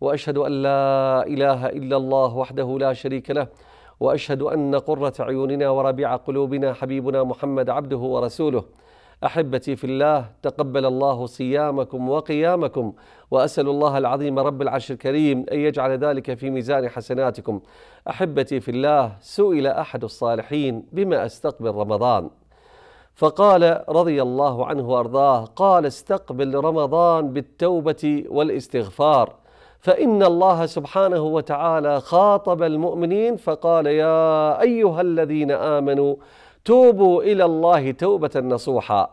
واشهد ان لا اله الا الله وحده لا شريك له واشهد ان قره عيوننا وربيع قلوبنا حبيبنا محمد عبده ورسوله احبتي في الله تقبل الله صيامكم وقيامكم واسال الله العظيم رب العرش الكريم ان يجعل ذلك في ميزان حسناتكم احبتي في الله سئل احد الصالحين بما استقبل رمضان فقال رضي الله عنه وارضاه قال استقبل رمضان بالتوبه والاستغفار فإن الله سبحانه وتعالى خاطب المؤمنين فقال يا أيها الذين آمنوا توبوا إلى الله توبة نصوحا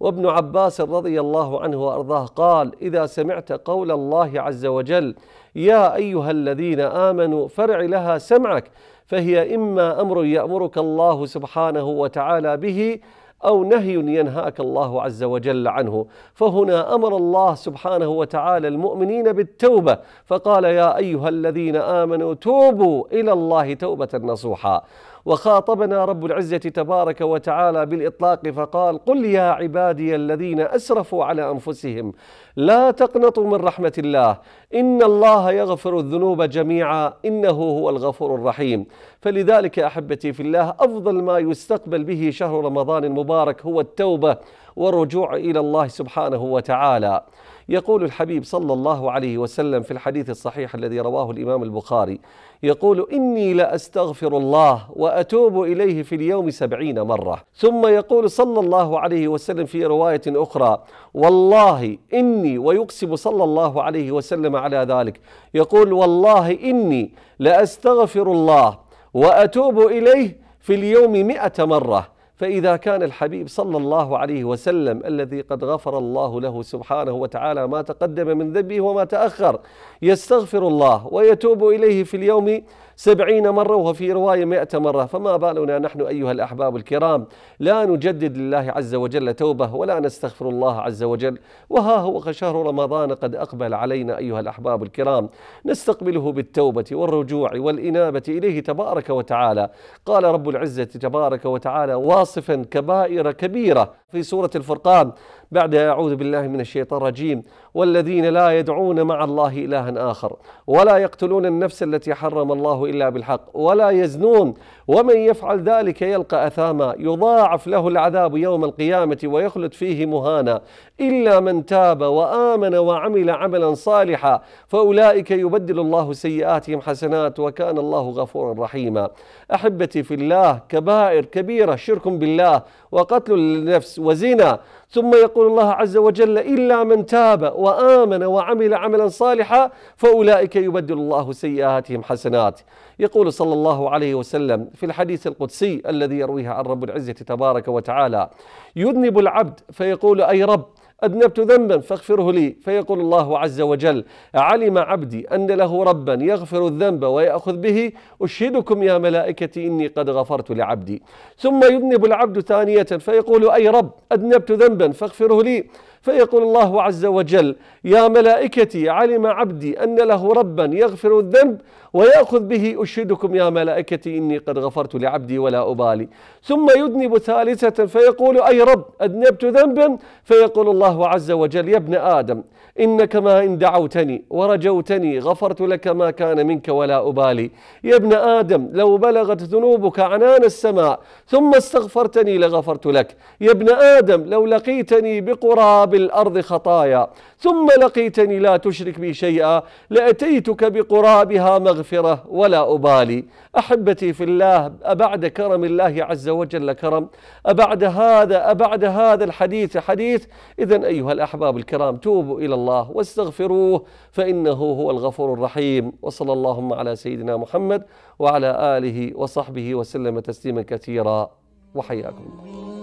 وابن عباس رضي الله عنه وارضاه قال اذا سمعت قول الله عز وجل يا ايها الذين امنوا فرع لها سمعك فهي اما امر يامرك الله سبحانه وتعالى به أو نهي ينهاك الله عز وجل عنه فهنا أمر الله سبحانه وتعالى المؤمنين بالتوبة فقال يا أيها الذين آمنوا توبوا إلى الله توبة نصوحا وخاطبنا رب العزة تبارك وتعالى بالإطلاق فقال قل يا عبادي الذين أسرفوا على أنفسهم لا تقنطوا من رحمة الله إن الله يغفر الذنوب جميعا إنه هو الغفور الرحيم فلذلك أحبتي في الله أفضل ما يستقبل به شهر رمضان المبارك هو التوبة والرجوع الى الله سبحانه وتعالى. يقول الحبيب صلى الله عليه وسلم في الحديث الصحيح الذي رواه الامام البخاري يقول اني لاستغفر الله واتوب اليه في اليوم سبعين مره ثم يقول صلى الله عليه وسلم في روايه اخرى والله اني ويقسم صلى الله عليه وسلم على ذلك يقول والله اني لاستغفر الله واتوب اليه في اليوم مئة مره فإذا كان الحبيب صلى الله عليه وسلم الذي قد غفر الله له سبحانه وتعالى ما تقدم من ذنبه وما تأخر يستغفر الله ويتوب إليه في اليوم سبعين مرة وفي رواية مئة مرة فما بالنا نحن أيها الأحباب الكرام لا نجدد لله عز وجل توبة ولا نستغفر الله عز وجل وها هو شهر رمضان قد أقبل علينا أيها الأحباب الكرام نستقبله بالتوبة والرجوع والإنابة إليه تبارك وتعالى قال رب العزة تبارك وتعالى واصفا كبائر كبيرة في سورة الفرقان بعدها أعوذ بالله من الشيطان الرجيم والذين لا يدعون مع الله إلها آخر ولا يقتلون النفس التي حرم الله إلا بالحق ولا يزنون ومن يفعل ذلك يلقى أثاما يضاعف له العذاب يوم القيامة ويخلد فيه مهانا إلا من تاب وآمن وعمل عملا صالحا فأولئك يبدل الله سيئاتهم حسنات وكان الله غفورا رحيما أحبتي في الله كبائر كبيرة شرك بالله وقتل النفس وزنا ثم يقول الله عز وجل إلا من تاب وآمن وعمل عملا صالحا فأولئك يبدل الله سيئاتهم حسنات يقول صلى الله عليه وسلم في الحديث القدسي الذي يرويه عن رب العزة تبارك وتعالى يذنب العبد فيقول أي رب أذنبت ذنبا فاغفره لي فيقول الله عز وجل علم عبدي أن له ربا يغفر الذنب ويأخذ به أشهدكم يا ملائكتي إني قد غفرت لعبدي ثم يذنب العبد ثانية فيقول أي رب أذنبت ذنبا فاغفره لي فيقول الله عز وجل يا ملائكتي علم عبدي أن له ربا يغفر الذنب ويأخذ به أشهدكم يا ملائكتي إني قد غفرت لعبدي ولا أبالي ثم يذنب ثالثة فيقول أي رب أذنبت ذنبا فيقول الله عز وجل يا ابن آدم إنك ما إن دعوتني ورجوتني غفرت لك ما كان منك ولا أبالي يا ابن آدم لو بلغت ذنوبك عنان السماء ثم استغفرتني لغفرت لك يا ابن آدم لو لقيتني بقراب بالأرض خطايا ثم لقيتني لا تشرك بي شيئا لأتيتك بقرابها مغفرة ولا أبالي أحبتي في الله أبعد كرم الله عز وجل كرم أبعد هذا أبعد هذا الحديث حديث إذا أيها الأحباب الكرام توبوا إلى الله واستغفروه فإنه هو الغفور الرحيم وصلى اللهم على سيدنا محمد وعلى آله وصحبه وسلم تسليما كثيرا وحياكم الله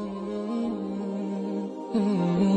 mm-hmm.